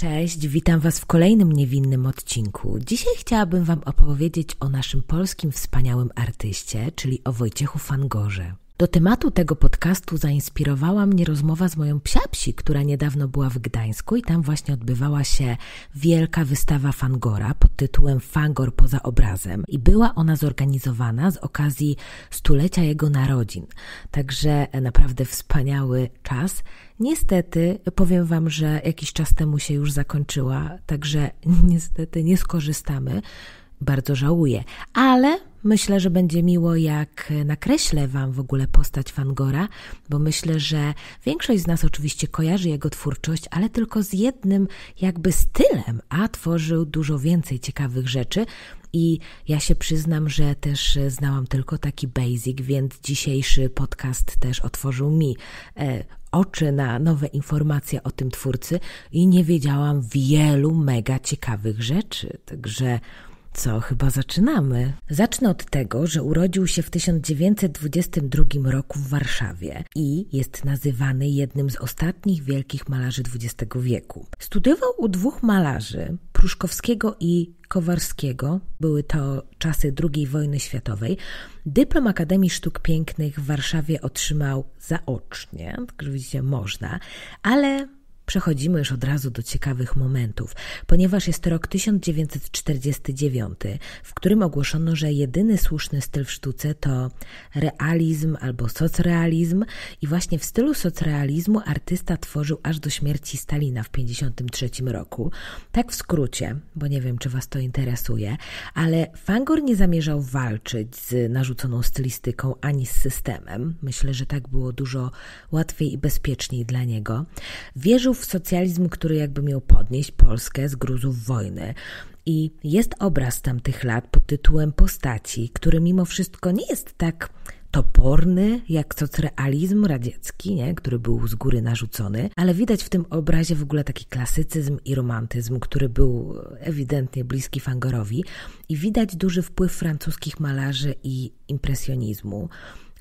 Cześć, witam Was w kolejnym niewinnym odcinku. Dzisiaj chciałabym Wam opowiedzieć o naszym polskim wspaniałym artyście, czyli o Wojciechu Fangorze. Do tematu tego podcastu zainspirowała mnie rozmowa z moją psiapsi, która niedawno była w Gdańsku i tam właśnie odbywała się wielka wystawa Fangora pod tytułem Fangor poza obrazem i była ona zorganizowana z okazji stulecia jego narodzin. Także naprawdę wspaniały czas. Niestety, powiem Wam, że jakiś czas temu się już zakończyła, także niestety nie skorzystamy. Bardzo żałuję, ale Myślę, że będzie miło, jak nakreślę Wam w ogóle postać Fangora, bo myślę, że większość z nas oczywiście kojarzy jego twórczość, ale tylko z jednym jakby stylem, a tworzył dużo więcej ciekawych rzeczy. I ja się przyznam, że też znałam tylko taki basic, więc dzisiejszy podcast też otworzył mi e, oczy na nowe informacje o tym twórcy i nie wiedziałam wielu mega ciekawych rzeczy. Także co, chyba zaczynamy. Zacznę od tego, że urodził się w 1922 roku w Warszawie i jest nazywany jednym z ostatnich wielkich malarzy XX wieku. Studiował u dwóch malarzy, Pruszkowskiego i Kowarskiego, były to czasy II wojny światowej, dyplom Akademii Sztuk Pięknych w Warszawie otrzymał zaocznie, tak widzicie, można, ale Przechodzimy już od razu do ciekawych momentów, ponieważ jest rok 1949, w którym ogłoszono, że jedyny słuszny styl w sztuce to realizm albo socrealizm i właśnie w stylu socrealizmu artysta tworzył aż do śmierci Stalina w 1953 roku. Tak w skrócie, bo nie wiem, czy Was to interesuje, ale Fangor nie zamierzał walczyć z narzuconą stylistyką ani z systemem. Myślę, że tak było dużo łatwiej i bezpieczniej dla niego. Wierzył w socjalizm, który jakby miał podnieść Polskę z gruzów wojny. I jest obraz tamtych lat pod tytułem postaci, który mimo wszystko nie jest tak toporny jak socrealizm radziecki, nie? który był z góry narzucony, ale widać w tym obrazie w ogóle taki klasycyzm i romantyzm, który był ewidentnie bliski Fangorowi i widać duży wpływ francuskich malarzy i impresjonizmu,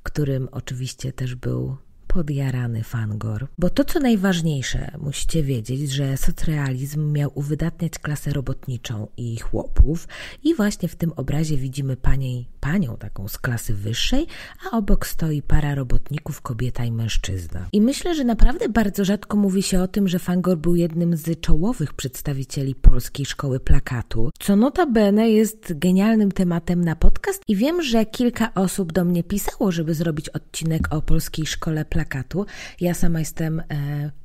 którym oczywiście też był podjarany Fangor. Bo to, co najważniejsze, musicie wiedzieć, że socrealizm miał uwydatniać klasę robotniczą i chłopów i właśnie w tym obrazie widzimy paniej, panią taką z klasy wyższej, a obok stoi para robotników, kobieta i mężczyzna. I myślę, że naprawdę bardzo rzadko mówi się o tym, że Fangor był jednym z czołowych przedstawicieli polskiej szkoły plakatu, co notabene jest genialnym tematem na podcast i wiem, że kilka osób do mnie pisało, żeby zrobić odcinek o polskiej szkole plakatu, plakatu. Ja sama jestem e,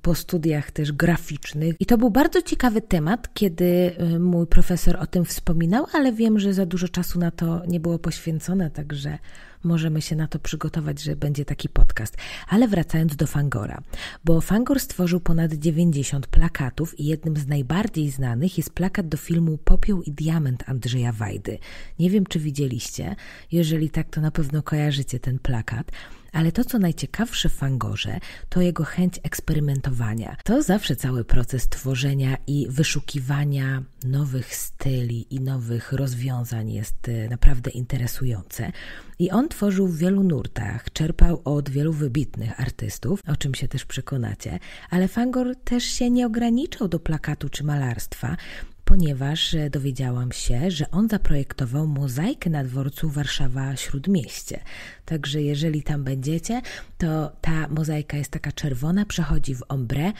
po studiach też graficznych i to był bardzo ciekawy temat, kiedy e, mój profesor o tym wspominał, ale wiem, że za dużo czasu na to nie było poświęcone, także możemy się na to przygotować, że będzie taki podcast. Ale wracając do Fangora, bo Fangor stworzył ponad 90 plakatów i jednym z najbardziej znanych jest plakat do filmu Popiół i Diament Andrzeja Wajdy. Nie wiem, czy widzieliście, jeżeli tak, to na pewno kojarzycie ten plakat. Ale to, co najciekawsze w Fangorze, to jego chęć eksperymentowania. To zawsze cały proces tworzenia i wyszukiwania nowych styli i nowych rozwiązań jest y, naprawdę interesujące. I on tworzył w wielu nurtach, czerpał od wielu wybitnych artystów, o czym się też przekonacie, ale Fangor też się nie ograniczał do plakatu czy malarstwa ponieważ e, dowiedziałam się, że on zaprojektował mozaikę na dworcu Warszawa Śródmieście. Także jeżeli tam będziecie, to ta mozaika jest taka czerwona, przechodzi w ombre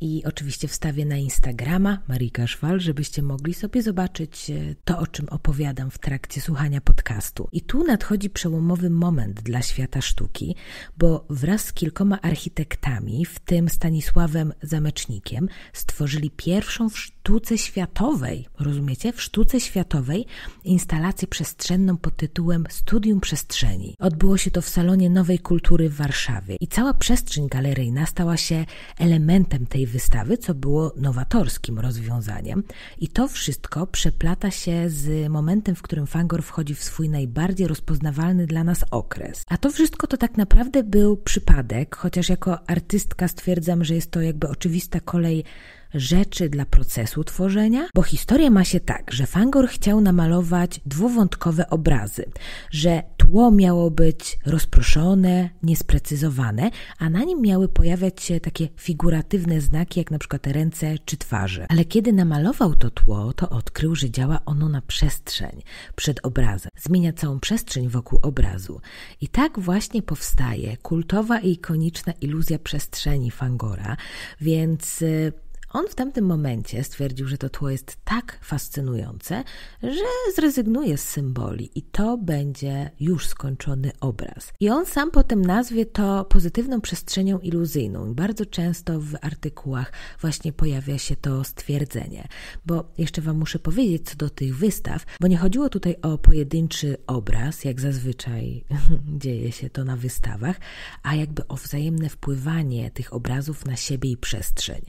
i oczywiście wstawię na Instagrama Marika Szwal, żebyście mogli sobie zobaczyć e, to, o czym opowiadam w trakcie słuchania podcastu. I tu nadchodzi przełomowy moment dla świata sztuki, bo wraz z kilkoma architektami, w tym Stanisławem Zamecznikiem, stworzyli pierwszą w sztuce światowej, rozumiecie? W sztuce światowej instalację przestrzenną pod tytułem Studium Przestrzeni. Odbyło się to w Salonie Nowej Kultury w Warszawie i cała przestrzeń galeryjna stała się elementem tej wystawy, co było nowatorskim rozwiązaniem. I to wszystko przeplata się z momentem, w którym Fangor wchodzi w swój najbardziej rozpoznawalny dla nas okres. A to wszystko to tak naprawdę był przypadek, chociaż jako artystka stwierdzam, że jest to jakby oczywista kolej rzeczy dla procesu tworzenia, bo historia ma się tak, że Fangor chciał namalować dwuwątkowe obrazy, że tło miało być rozproszone, niesprecyzowane, a na nim miały pojawiać się takie figuratywne znaki, jak na przykład ręce czy twarze. Ale kiedy namalował to tło, to odkrył, że działa ono na przestrzeń przed obrazem, zmienia całą przestrzeń wokół obrazu. I tak właśnie powstaje kultowa i ikoniczna iluzja przestrzeni Fangora, więc y, on w tamtym momencie stwierdził, że to tło jest tak fascynujące, że zrezygnuje z symboli i to będzie już skończony obraz. I on sam potem nazwie to pozytywną przestrzenią iluzyjną. bardzo często w artykułach właśnie pojawia się to stwierdzenie. Bo jeszcze Wam muszę powiedzieć co do tych wystaw, bo nie chodziło tutaj o pojedynczy obraz, jak zazwyczaj dzieje się to na wystawach, a jakby o wzajemne wpływanie tych obrazów na siebie i przestrzeń.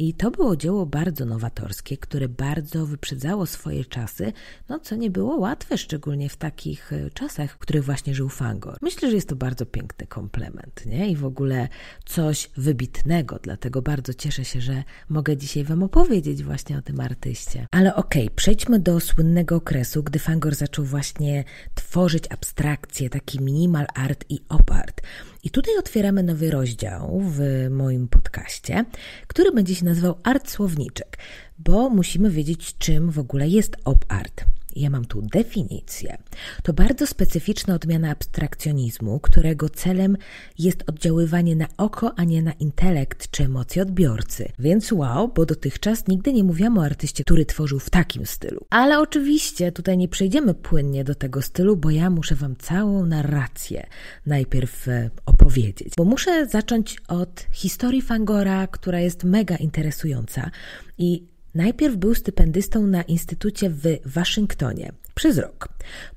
I to było dzieło bardzo nowatorskie, które bardzo wyprzedzało swoje czasy, no co nie było łatwe, szczególnie w takich e, czasach, w których właśnie żył Fangor. Myślę, że jest to bardzo piękny komplement, nie? I w ogóle coś wybitnego, dlatego bardzo cieszę się, że mogę dzisiaj Wam opowiedzieć właśnie o tym artyście. Ale okej, okay, przejdźmy do słynnego okresu, gdy Fangor zaczął właśnie tworzyć abstrakcję, taki minimal art i op art. I tutaj otwieramy nowy rozdział w moim podcaście, który będzie się nazywał Art Słowniczek, bo musimy wiedzieć, czym w ogóle jest op-art ja mam tu definicję, to bardzo specyficzna odmiana abstrakcjonizmu, którego celem jest oddziaływanie na oko, a nie na intelekt czy emocje odbiorcy. Więc wow, bo dotychczas nigdy nie mówiłam o artyście, który tworzył w takim stylu. Ale oczywiście tutaj nie przejdziemy płynnie do tego stylu, bo ja muszę Wam całą narrację najpierw e, opowiedzieć. Bo muszę zacząć od historii Fangora, która jest mega interesująca i Najpierw był stypendystą na Instytucie w Waszyngtonie, przez rok.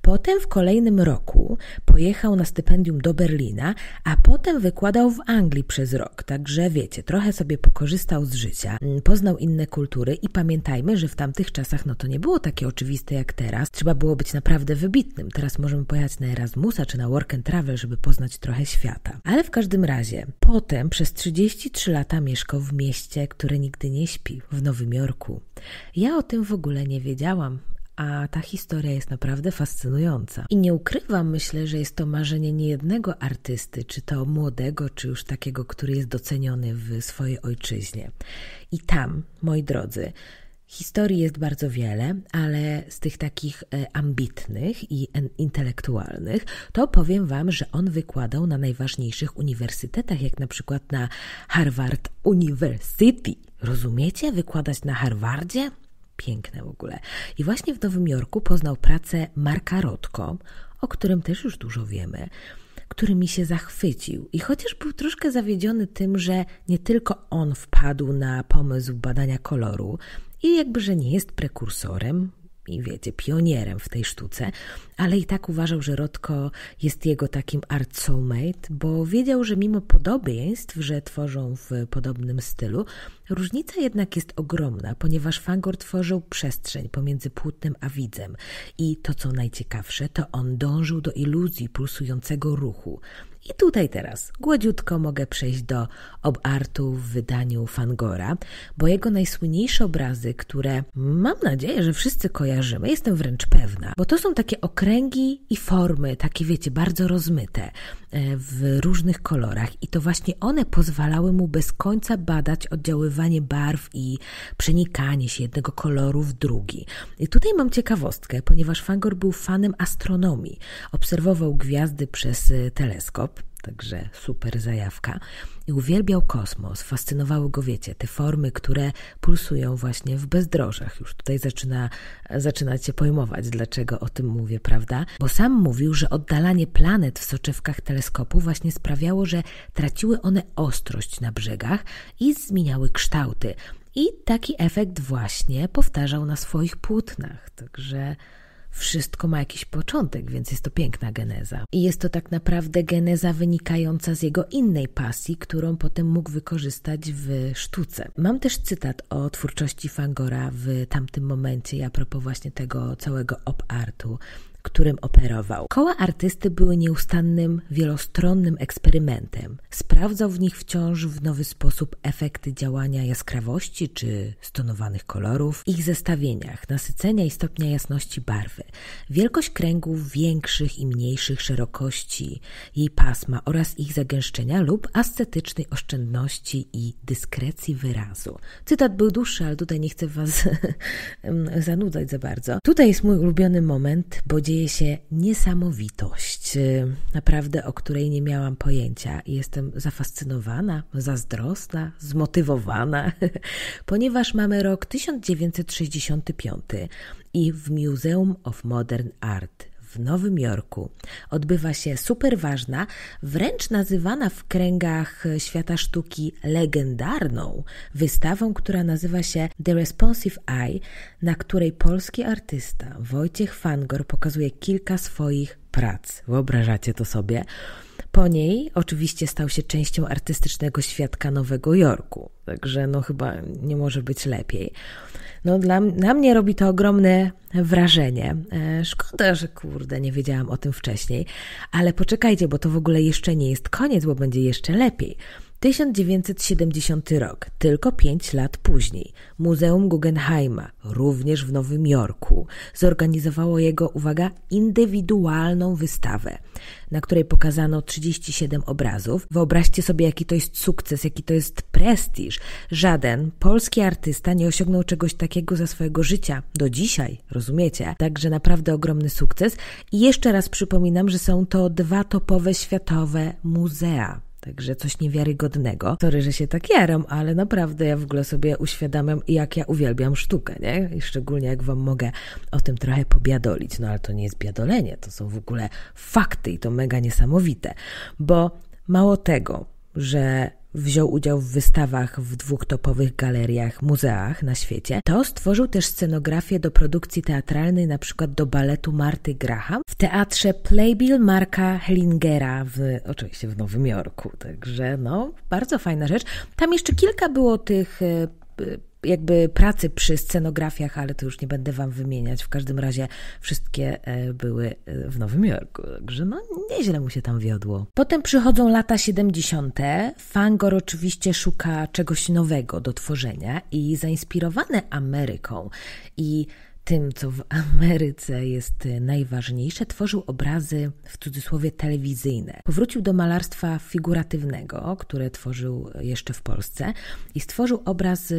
Potem w kolejnym roku pojechał na stypendium do Berlina, a potem wykładał w Anglii przez rok. Także wiecie, trochę sobie pokorzystał z życia, mm, poznał inne kultury i pamiętajmy, że w tamtych czasach no to nie było takie oczywiste jak teraz. Trzeba było być naprawdę wybitnym. Teraz możemy pojechać na Erasmusa czy na Work and Travel, żeby poznać trochę świata. Ale w każdym razie, potem przez 33 lata mieszkał w mieście, które nigdy nie śpi, w Nowym Jorku. Ja o tym w ogóle nie wiedziałam a ta historia jest naprawdę fascynująca. I nie ukrywam, myślę, że jest to marzenie niejednego artysty, czy to młodego, czy już takiego, który jest doceniony w swojej ojczyźnie. I tam, moi drodzy, Historii jest bardzo wiele, ale z tych takich e, ambitnych i intelektualnych, to powiem Wam, że on wykładał na najważniejszych uniwersytetach, jak na przykład na Harvard University. Rozumiecie? Wykładać na Harvardzie? Piękne w ogóle. I właśnie w Nowym Jorku poznał pracę Marka Rotko, o którym też już dużo wiemy, który mi się zachwycił. I chociaż był troszkę zawiedziony tym, że nie tylko on wpadł na pomysł badania koloru i jakby, że nie jest prekursorem, i wiecie, pionierem w tej sztuce, ale i tak uważał, że Rodko jest jego takim art soulmate, bo wiedział, że mimo podobieństw, że tworzą w podobnym stylu, różnica jednak jest ogromna, ponieważ Fangor tworzył przestrzeń pomiędzy płótnem a widzem i to co najciekawsze, to on dążył do iluzji pulsującego ruchu, i tutaj teraz gładziutko mogę przejść do obartu w wydaniu Fangora, bo jego najsłynniejsze obrazy, które mam nadzieję, że wszyscy kojarzymy, jestem wręcz pewna, bo to są takie okręgi i formy, takie wiecie, bardzo rozmyte e, w różnych kolorach i to właśnie one pozwalały mu bez końca badać oddziaływanie barw i przenikanie się jednego koloru w drugi. I tutaj mam ciekawostkę, ponieważ Fangor był fanem astronomii. Obserwował gwiazdy przez e, teleskop także super zajawka. I uwielbiał kosmos, fascynowały go, wiecie, te formy, które pulsują właśnie w bezdrożach. Już tutaj zaczyna, zaczynać się pojmować, dlaczego o tym mówię, prawda? Bo sam mówił, że oddalanie planet w soczewkach teleskopu właśnie sprawiało, że traciły one ostrość na brzegach i zmieniały kształty. I taki efekt właśnie powtarzał na swoich płótnach. Także wszystko ma jakiś początek, więc jest to piękna geneza. I jest to tak naprawdę geneza wynikająca z jego innej pasji, którą potem mógł wykorzystać w sztuce. Mam też cytat o twórczości Fangora w tamtym momencie, a propos właśnie tego całego op-artu którym operował. Koła artysty były nieustannym, wielostronnym eksperymentem. Sprawdzał w nich wciąż w nowy sposób efekty działania jaskrawości czy stonowanych kolorów, ich zestawieniach, nasycenia i stopnia jasności barwy, wielkość kręgów większych i mniejszych szerokości, jej pasma oraz ich zagęszczenia lub ascetycznej oszczędności i dyskrecji wyrazu. Cytat był dłuższy, ale tutaj nie chcę Was zanudzać za bardzo. Tutaj jest mój ulubiony moment, bo dzieje się niesamowitość, y, naprawdę o której nie miałam pojęcia. Jestem zafascynowana, zazdrosna, zmotywowana, ponieważ mamy rok 1965 i w Museum of Modern Art w Nowym Jorku odbywa się superważna, wręcz nazywana w kręgach świata sztuki legendarną wystawą, która nazywa się The Responsive Eye, na której polski artysta Wojciech Fangor pokazuje kilka swoich prac. Wyobrażacie to sobie? Po niej oczywiście stał się częścią artystycznego świadka Nowego Jorku, także no chyba nie może być lepiej. No dla, na mnie robi to ogromne wrażenie. E, szkoda, że kurde, nie wiedziałam o tym wcześniej, ale poczekajcie, bo to w ogóle jeszcze nie jest koniec, bo będzie jeszcze lepiej. 1970 rok, tylko 5 lat później, Muzeum Guggenheima, również w Nowym Jorku, zorganizowało jego, uwaga, indywidualną wystawę, na której pokazano 37 obrazów. Wyobraźcie sobie, jaki to jest sukces, jaki to jest prestiż. Żaden polski artysta nie osiągnął czegoś takiego za swojego życia do dzisiaj, rozumiecie? Także naprawdę ogromny sukces. I jeszcze raz przypominam, że są to dwa topowe światowe muzea. Także coś niewiarygodnego. Sorry, że się tak jaram, ale naprawdę ja w ogóle sobie uświadamiam, jak ja uwielbiam sztukę, nie? I szczególnie jak wam mogę o tym trochę pobiadolić. No ale to nie jest biadolenie, to są w ogóle fakty i to mega niesamowite. Bo mało tego, że wziął udział w wystawach w dwóch topowych galeriach, muzeach na świecie, to stworzył też scenografię do produkcji teatralnej, na przykład do baletu Marty Graham w teatrze Playbill Marka Hellingera, w, oczywiście w Nowym Jorku. Także no, bardzo fajna rzecz. Tam jeszcze kilka było tych e, jakby pracy przy scenografiach, ale to już nie będę wam wymieniać. W każdym razie wszystkie e, były e, w Nowym Jorku, także no nieźle mu się tam wiodło. Potem przychodzą lata 70. Fangor oczywiście szuka czegoś nowego do tworzenia i zainspirowany Ameryką i tym, co w Ameryce jest e, najważniejsze, tworzył obrazy w cudzysłowie telewizyjne. Powrócił do malarstwa figuratywnego, które tworzył e, jeszcze w Polsce i stworzył obraz e,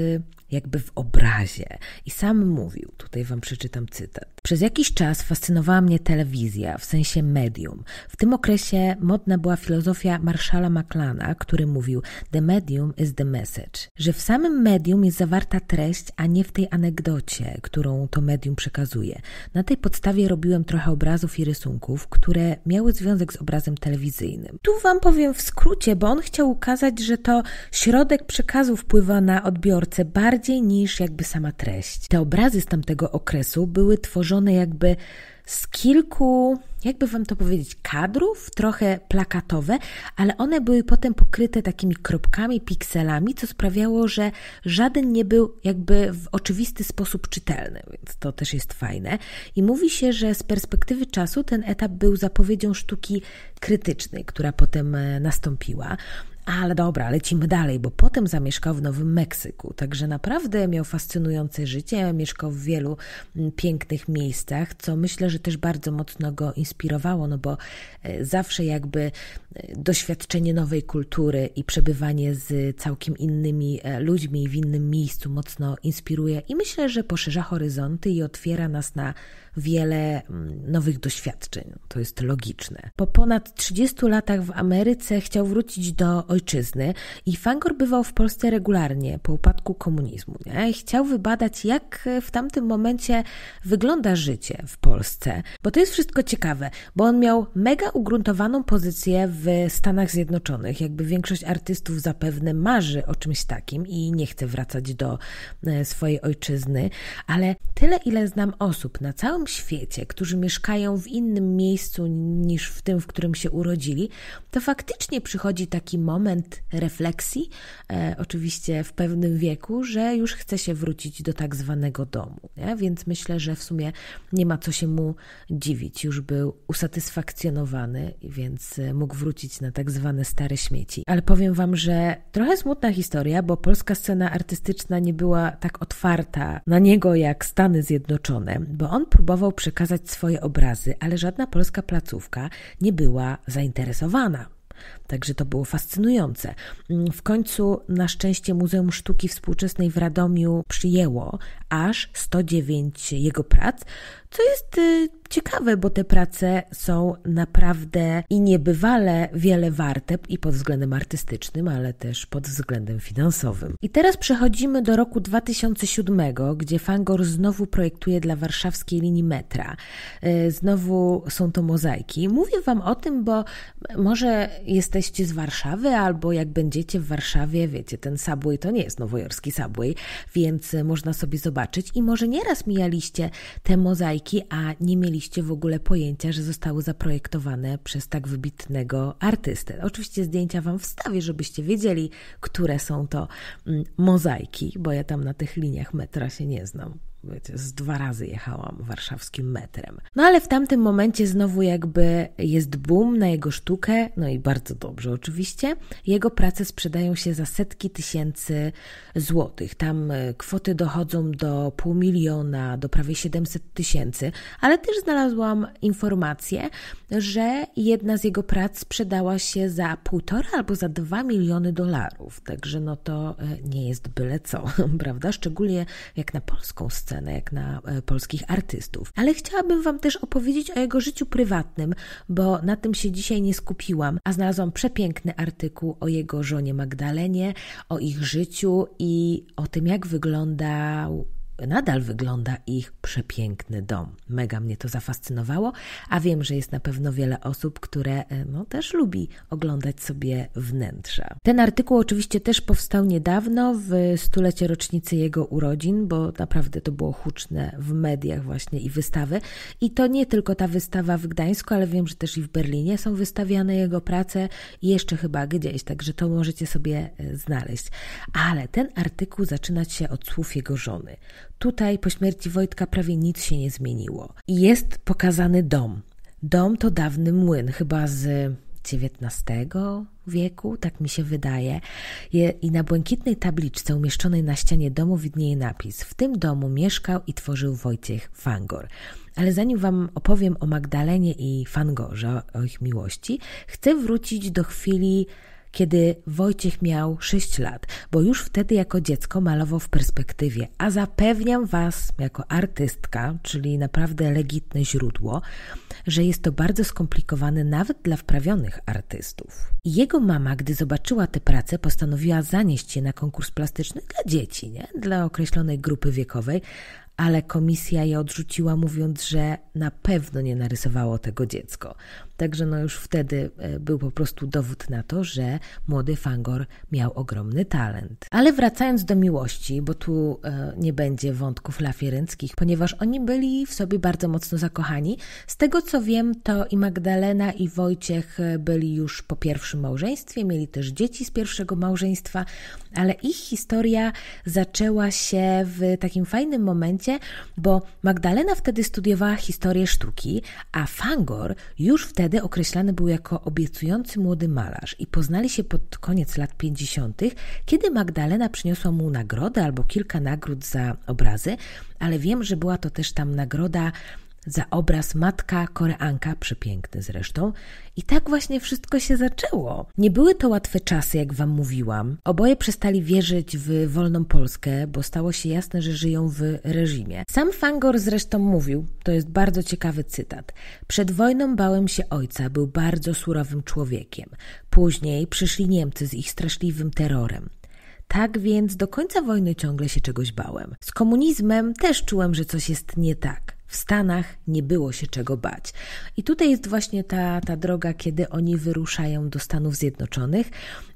jakby w obrazie. I sam mówił, tutaj wam przeczytam cytat. Przez jakiś czas fascynowała mnie telewizja, w sensie medium. W tym okresie modna była filozofia Marszala Maclana, który mówił: The medium is the message. Że w samym medium jest zawarta treść, a nie w tej anegdocie, którą to medium przekazuje. Na tej podstawie robiłem trochę obrazów i rysunków, które miały związek z obrazem telewizyjnym. Tu wam powiem w skrócie, bo on chciał ukazać, że to środek przekazu wpływa na odbiorcę bardziej bardziej niż jakby sama treść. Te obrazy z tamtego okresu były tworzone jakby z kilku, jakby wam to powiedzieć, kadrów, trochę plakatowe, ale one były potem pokryte takimi kropkami, pikselami, co sprawiało, że żaden nie był jakby w oczywisty sposób czytelny, więc to też jest fajne. I mówi się, że z perspektywy czasu ten etap był zapowiedzią sztuki krytycznej, która potem e, nastąpiła. Ale dobra, lecimy dalej, bo potem zamieszkał w Nowym Meksyku. Także naprawdę miał fascynujące życie, mieszkał w wielu mm, pięknych miejscach, co myślę, że też bardzo mocno go inspirowało, no bo e, zawsze jakby e, doświadczenie nowej kultury i przebywanie z całkiem innymi e, ludźmi w innym miejscu mocno inspiruje i myślę, że poszerza horyzonty i otwiera nas na wiele mm, nowych doświadczeń. To jest logiczne. Po ponad 30 latach w Ameryce chciał wrócić do ojczyzny i Fangor bywał w Polsce regularnie po upadku komunizmu. Nie? Chciał wybadać, jak w tamtym momencie wygląda życie w Polsce, bo to jest wszystko ciekawe, bo on miał mega ugruntowaną pozycję w Stanach Zjednoczonych. Jakby większość artystów zapewne marzy o czymś takim i nie chce wracać do e, swojej ojczyzny, ale tyle, ile znam osób na całym całym świecie, którzy mieszkają w innym miejscu niż w tym, w którym się urodzili, to faktycznie przychodzi taki moment refleksji, e, oczywiście w pewnym wieku, że już chce się wrócić do tak zwanego domu. Nie? Więc myślę, że w sumie nie ma co się mu dziwić. Już był usatysfakcjonowany, więc e, mógł wrócić na tak zwane stare śmieci. Ale powiem Wam, że trochę smutna historia, bo polska scena artystyczna nie była tak otwarta na niego jak Stany Zjednoczone, bo on próbował próbował przekazać swoje obrazy, ale żadna polska placówka nie była zainteresowana. Także to było fascynujące. Mm, w końcu, na szczęście, Muzeum Sztuki Współczesnej w Radomiu przyjęło aż 109 jego prac, co jest y, ciekawe, bo te prace są naprawdę i niebywale wiele warte i pod względem artystycznym, ale też pod względem finansowym. I teraz przechodzimy do roku 2007, gdzie Fangor znowu projektuje dla warszawskiej linii metra. E, znowu są to mozaiki. Mówię Wam o tym, bo może jesteście z Warszawy, albo jak będziecie w Warszawie, wiecie, ten subway to nie jest nowojorski subway, więc można sobie zobaczyć i może nieraz mijaliście te mozaiki, a nie mieliście mieliście w ogóle pojęcia, że zostały zaprojektowane przez tak wybitnego artystę. Oczywiście zdjęcia Wam wstawię, żebyście wiedzieli, które są to mm, mozaiki, bo ja tam na tych liniach metra się nie znam z dwa razy jechałam warszawskim metrem. No ale w tamtym momencie znowu jakby jest boom na jego sztukę, no i bardzo dobrze oczywiście. Jego prace sprzedają się za setki tysięcy złotych. Tam e, kwoty dochodzą do pół miliona, do prawie 700 tysięcy, ale też znalazłam informację, że jedna z jego prac sprzedała się za półtora albo za dwa miliony dolarów. Także no to e, nie jest byle co, prawda? Szczególnie jak na polską scenę jak na e, polskich artystów. Ale chciałabym Wam też opowiedzieć o jego życiu prywatnym, bo na tym się dzisiaj nie skupiłam, a znalazłam przepiękny artykuł o jego żonie Magdalenie, o ich życiu i o tym, jak wyglądał nadal wygląda ich przepiękny dom. Mega mnie to zafascynowało, a wiem, że jest na pewno wiele osób, które e, no, też lubi oglądać sobie wnętrza. Ten artykuł oczywiście też powstał niedawno, w stulecie rocznicy jego urodzin, bo naprawdę to było huczne w mediach właśnie i wystawy. I to nie tylko ta wystawa w Gdańsku, ale wiem, że też i w Berlinie są wystawiane jego prace i jeszcze chyba gdzieś, także to możecie sobie e, znaleźć. Ale ten artykuł zaczynać się od słów jego żony. Tutaj po śmierci Wojtka prawie nic się nie zmieniło. I jest pokazany dom. Dom to dawny młyn, chyba z XIX wieku, tak mi się wydaje. I na błękitnej tabliczce umieszczonej na ścianie domu widnieje napis: W tym domu mieszkał i tworzył Wojciech Fangor. Ale zanim Wam opowiem o Magdalenie i Fangorze, o ich miłości, chcę wrócić do chwili kiedy Wojciech miał 6 lat, bo już wtedy jako dziecko malował w perspektywie, a zapewniam Was, jako artystka, czyli naprawdę legitne źródło, że jest to bardzo skomplikowane nawet dla wprawionych artystów. Jego mama, gdy zobaczyła tę pracę, postanowiła zanieść je na konkurs plastyczny dla dzieci, nie? dla określonej grupy wiekowej, ale komisja je odrzuciła, mówiąc, że na pewno nie narysowało tego dziecko. Także no już wtedy e, był po prostu dowód na to, że młody Fangor miał ogromny talent. Ale wracając do miłości, bo tu e, nie będzie wątków lafierynckich, ponieważ oni byli w sobie bardzo mocno zakochani. Z tego co wiem, to i Magdalena i Wojciech e, byli już po pierwszym małżeństwie, mieli też dzieci z pierwszego małżeństwa, ale ich historia zaczęła się w takim fajnym momencie, Wiecie, bo Magdalena wtedy studiowała historię sztuki, a Fangor już wtedy określany był jako obiecujący młody malarz i poznali się pod koniec lat 50., kiedy Magdalena przyniosła mu nagrodę albo kilka nagród za obrazy, ale wiem, że była to też tam nagroda za obraz matka koreanka, przepiękny zresztą. I tak właśnie wszystko się zaczęło. Nie były to łatwe czasy, jak wam mówiłam. Oboje przestali wierzyć w wolną Polskę, bo stało się jasne, że żyją w reżimie. Sam Fangor zresztą mówił, to jest bardzo ciekawy cytat. Przed wojną bałem się ojca, był bardzo surowym człowiekiem. Później przyszli Niemcy z ich straszliwym terrorem. Tak więc do końca wojny ciągle się czegoś bałem. Z komunizmem też czułem, że coś jest nie tak w Stanach nie było się czego bać. I tutaj jest właśnie ta, ta droga, kiedy oni wyruszają do Stanów Zjednoczonych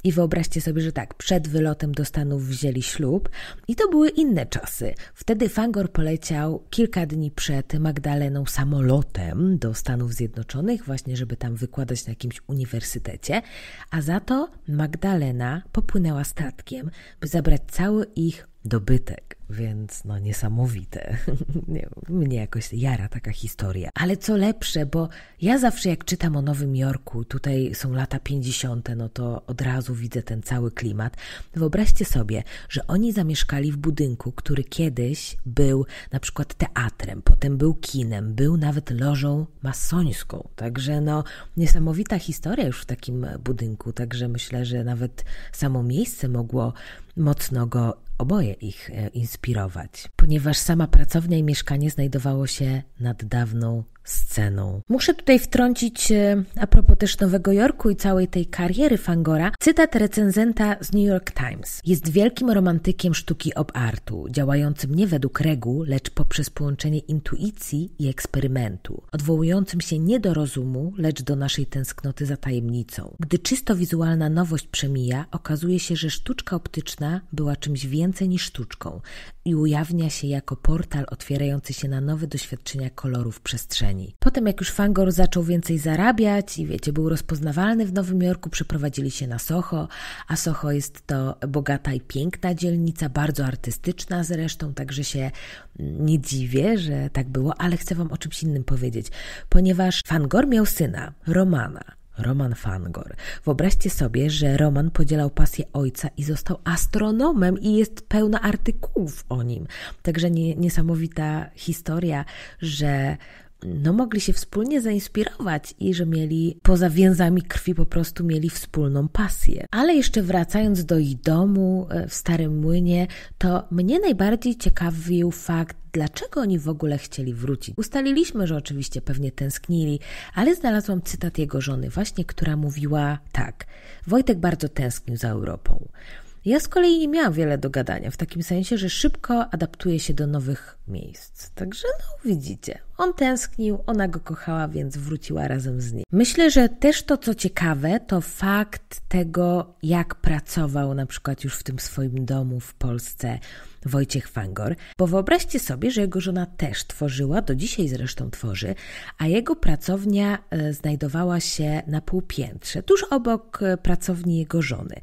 i wyobraźcie sobie, że tak, przed wylotem do Stanów wzięli ślub i to były inne czasy. Wtedy Fangor poleciał kilka dni przed Magdaleną samolotem do Stanów Zjednoczonych, właśnie żeby tam wykładać na jakimś uniwersytecie, a za to Magdalena popłynęła statkiem, by zabrać cały ich dobytek, więc no niesamowite. Mnie jakoś jara taka historia. Ale co lepsze, bo ja zawsze jak czytam o Nowym Jorku, tutaj są lata 50., no to od razu widzę ten cały klimat. Wyobraźcie sobie, że oni zamieszkali w budynku, który kiedyś był na przykład teatrem, potem był kinem, był nawet lożą masońską. Także no niesamowita historia już w takim budynku, także myślę, że nawet samo miejsce mogło mocno go oboje ich e, inspirować, ponieważ sama pracownia i mieszkanie znajdowało się nad dawną sceną. Muszę tutaj wtrącić e, a propos też Nowego Jorku i całej tej kariery Fangora, cytat recenzenta z New York Times. Jest wielkim romantykiem sztuki op-artu, działającym nie według reguł, lecz poprzez połączenie intuicji i eksperymentu, odwołującym się nie do rozumu, lecz do naszej tęsknoty za tajemnicą. Gdy czysto wizualna nowość przemija, okazuje się, że sztuczka optyczna była czymś więcej niż sztuczką, i ujawnia się jako portal otwierający się na nowe doświadczenia kolorów przestrzeni. Potem jak już Fangor zaczął więcej zarabiać i wiecie, był rozpoznawalny w Nowym Jorku, przeprowadzili się na Soho, a Soho jest to bogata i piękna dzielnica, bardzo artystyczna zresztą, także się mm, nie dziwię, że tak było, ale chcę Wam o czymś innym powiedzieć, ponieważ Fangor miał syna, Romana. Roman Fangor. Wyobraźcie sobie, że Roman podzielał pasję ojca i został astronomem i jest pełna artykułów o nim. Także nie, niesamowita historia, że no, mogli się wspólnie zainspirować i że mieli poza więzami krwi po prostu mieli wspólną pasję. Ale jeszcze wracając do ich domu e, w Starym Młynie, to mnie najbardziej ciekawił fakt, dlaczego oni w ogóle chcieli wrócić. Ustaliliśmy, że oczywiście pewnie tęsknili, ale znalazłam cytat jego żony właśnie, która mówiła tak. Wojtek bardzo tęsknił za Europą. Ja z kolei nie miałam wiele do gadania, w takim sensie, że szybko adaptuję się do nowych miejsc. Także no, widzicie. On tęsknił, ona go kochała, więc wróciła razem z nim. Myślę, że też to, co ciekawe, to fakt tego, jak pracował na przykład już w tym swoim domu w Polsce Wojciech Fangor, bo wyobraźcie sobie, że jego żona też tworzyła, do dzisiaj zresztą tworzy, a jego pracownia e, znajdowała się na półpiętrze, tuż obok e, pracowni jego żony.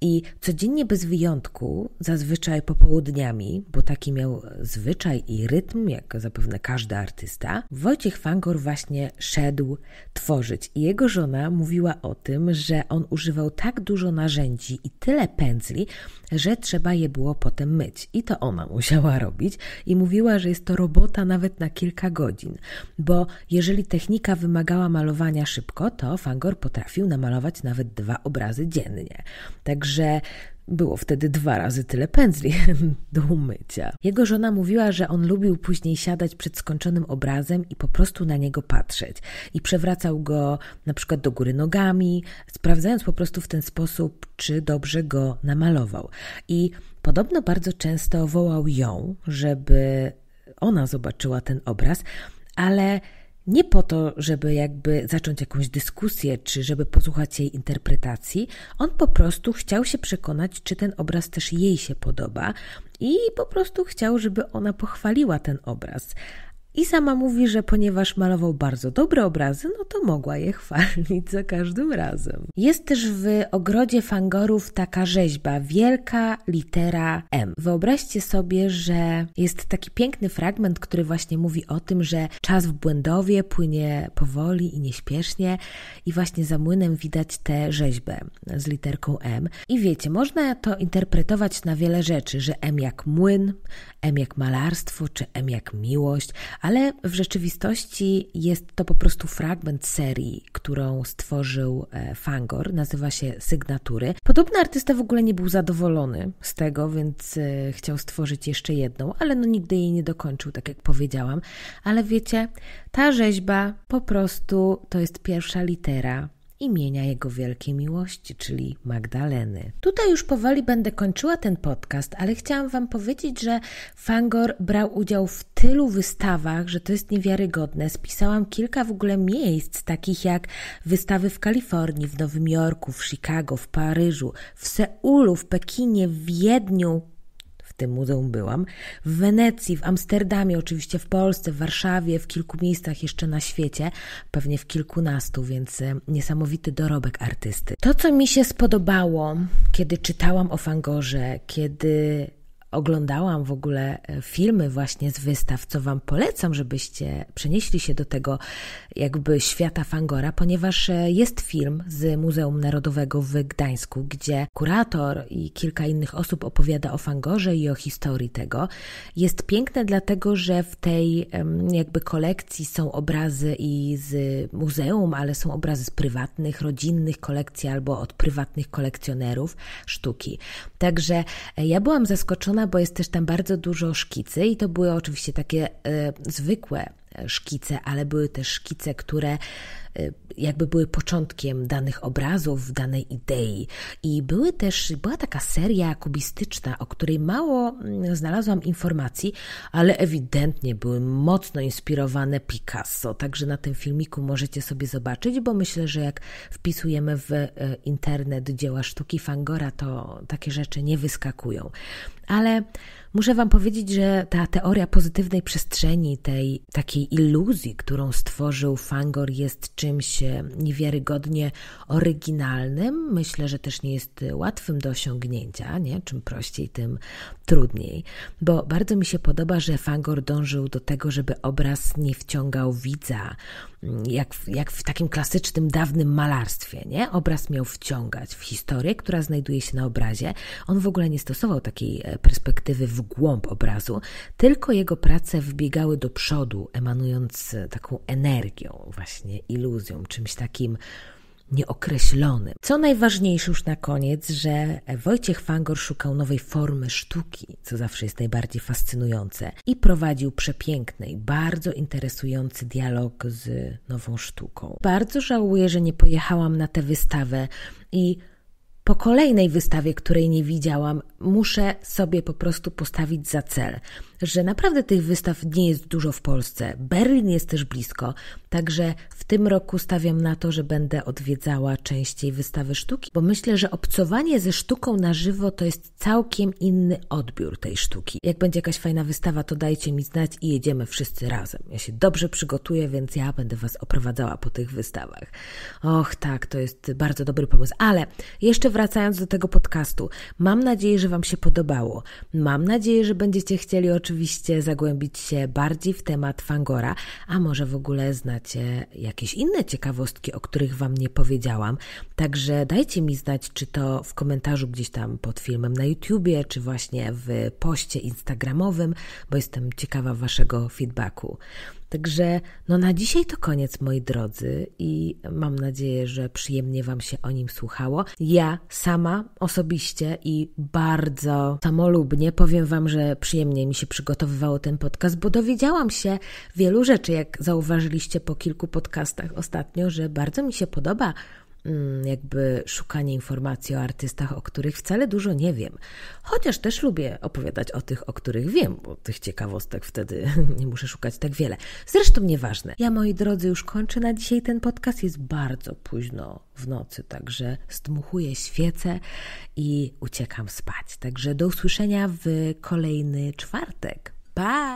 I codziennie bez wyjątku, zazwyczaj popołudniami, bo taki miał e, zwyczaj i rytm, jak zapewne każdy artysta, artysta, Wojciech Fangor właśnie szedł tworzyć. I jego żona mówiła o tym, że on używał tak dużo narzędzi i tyle pędzli, że trzeba je było potem myć. I to ona musiała robić i mówiła, że jest to robota nawet na kilka godzin, bo jeżeli technika wymagała malowania szybko, to Fangor potrafił namalować nawet dwa obrazy dziennie. Także było wtedy dwa razy tyle pędzli do umycia. Jego żona mówiła, że on lubił później siadać przed skończonym obrazem i po prostu na niego patrzeć. I przewracał go na przykład do góry nogami, sprawdzając po prostu w ten sposób, czy dobrze go namalował. I podobno bardzo często wołał ją, żeby ona zobaczyła ten obraz, ale nie po to, żeby jakby zacząć jakąś dyskusję, czy żeby posłuchać jej interpretacji, on po prostu chciał się przekonać, czy ten obraz też jej się podoba i po prostu chciał, żeby ona pochwaliła ten obraz. I sama mówi, że ponieważ malował bardzo dobre obrazy, no to mogła je chwalić za każdym razem. Jest też w ogrodzie Fangorów taka rzeźba, wielka litera M. Wyobraźcie sobie, że jest taki piękny fragment, który właśnie mówi o tym, że czas w błędowie płynie powoli i nieśpiesznie, i właśnie za młynem widać tę rzeźbę z literką M. I wiecie, można to interpretować na wiele rzeczy, że M jak młyn, M jak malarstwo, czy M jak miłość ale w rzeczywistości jest to po prostu fragment serii, którą stworzył e, Fangor, nazywa się Sygnatury. Podobny artysta w ogóle nie był zadowolony z tego, więc e, chciał stworzyć jeszcze jedną, ale no nigdy jej nie dokończył, tak jak powiedziałam. Ale wiecie, ta rzeźba po prostu to jest pierwsza litera imienia Jego wielkiej miłości, czyli Magdaleny. Tutaj już powoli będę kończyła ten podcast, ale chciałam Wam powiedzieć, że Fangor brał udział w tylu wystawach, że to jest niewiarygodne. Spisałam kilka w ogóle miejsc, takich jak wystawy w Kalifornii, w Nowym Jorku, w Chicago, w Paryżu, w Seulu, w Pekinie, w Wiedniu, tym muzeum byłam. W Wenecji, w Amsterdamie, oczywiście w Polsce, w Warszawie, w kilku miejscach jeszcze na świecie, pewnie w kilkunastu, więc y, niesamowity dorobek artysty. To, co mi się spodobało, kiedy czytałam o Fangorze, kiedy oglądałam w ogóle e, filmy właśnie z wystaw, co Wam polecam, żebyście przenieśli się do tego jakby świata Fangora, ponieważ e, jest film z Muzeum Narodowego w Gdańsku, gdzie kurator i kilka innych osób opowiada o Fangorze i o historii tego. Jest piękne dlatego, że w tej jakby kolekcji są obrazy i z muzeum, ale są obrazy z prywatnych, rodzinnych kolekcji albo od prywatnych kolekcjonerów sztuki. Także e, ja byłam zaskoczona bo jest też tam bardzo dużo szkicy i to były oczywiście takie y, zwykłe e, szkice, ale były też szkice, które Y, jakby były początkiem danych obrazów, danej idei. I były też, była taka seria kubistyczna, o której mało mm, znalazłam informacji, ale ewidentnie były mocno inspirowane Picasso. Także na tym filmiku możecie sobie zobaczyć, bo myślę, że jak wpisujemy w y, internet dzieła sztuki Fangora, to takie rzeczy nie wyskakują. Ale muszę Wam powiedzieć, że ta teoria pozytywnej przestrzeni, tej takiej iluzji, którą stworzył Fangor, jest czymś e, niewiarygodnie oryginalnym. Myślę, że też nie jest e, łatwym do osiągnięcia, nie? czym prościej, tym trudniej, bo bardzo mi się podoba, że Fangor dążył do tego, żeby obraz nie wciągał widza, jak, jak w takim klasycznym, dawnym malarstwie, nie? Obraz miał wciągać w historię, która znajduje się na obrazie. On w ogóle nie stosował takiej e, perspektywy w głąb obrazu, tylko jego prace wbiegały do przodu, emanując e, taką energią, właśnie iluzją, czymś takim nieokreślonym. Co najważniejsze już na koniec, że Wojciech Fangor szukał nowej formy sztuki, co zawsze jest najbardziej fascynujące, i prowadził przepiękny i bardzo interesujący dialog z nową sztuką. Bardzo żałuję, że nie pojechałam na tę wystawę i po kolejnej wystawie, której nie widziałam, muszę sobie po prostu postawić za cel – że naprawdę tych wystaw nie jest dużo w Polsce. Berlin jest też blisko, także w tym roku stawiam na to, że będę odwiedzała częściej wystawy sztuki, bo myślę, że obcowanie ze sztuką na żywo to jest całkiem inny odbiór tej sztuki. Jak będzie jakaś fajna wystawa, to dajcie mi znać i jedziemy wszyscy razem. Ja się dobrze przygotuję, więc ja będę Was oprowadzała po tych wystawach. Och, tak, to jest bardzo dobry pomysł. Ale jeszcze wracając do tego podcastu, mam nadzieję, że Wam się podobało. Mam nadzieję, że będziecie chcieli oczywiście oczywiście zagłębić się bardziej w temat Fangora, a może w ogóle znacie jakieś inne ciekawostki, o których Wam nie powiedziałam. Także dajcie mi znać, czy to w komentarzu gdzieś tam pod filmem na YouTubie, czy właśnie w poście instagramowym, bo jestem ciekawa Waszego feedbacku. Także no na dzisiaj to koniec, moi drodzy, i mam nadzieję, że przyjemnie Wam się o nim słuchało. Ja sama osobiście i bardzo samolubnie powiem Wam, że przyjemnie mi się przygotowywało ten podcast, bo dowiedziałam się wielu rzeczy, jak zauważyliście po kilku podcastach ostatnio, że bardzo mi się podoba Mm, jakby szukanie informacji o artystach, o których wcale dużo nie wiem. Chociaż też lubię opowiadać o tych, o których wiem, bo tych ciekawostek wtedy nie muszę szukać tak wiele. Zresztą nieważne. Ja, moi drodzy, już kończę na dzisiaj ten podcast. Jest bardzo późno w nocy, także zdmuchuję świecę i uciekam spać. Także do usłyszenia w kolejny czwartek. Bye!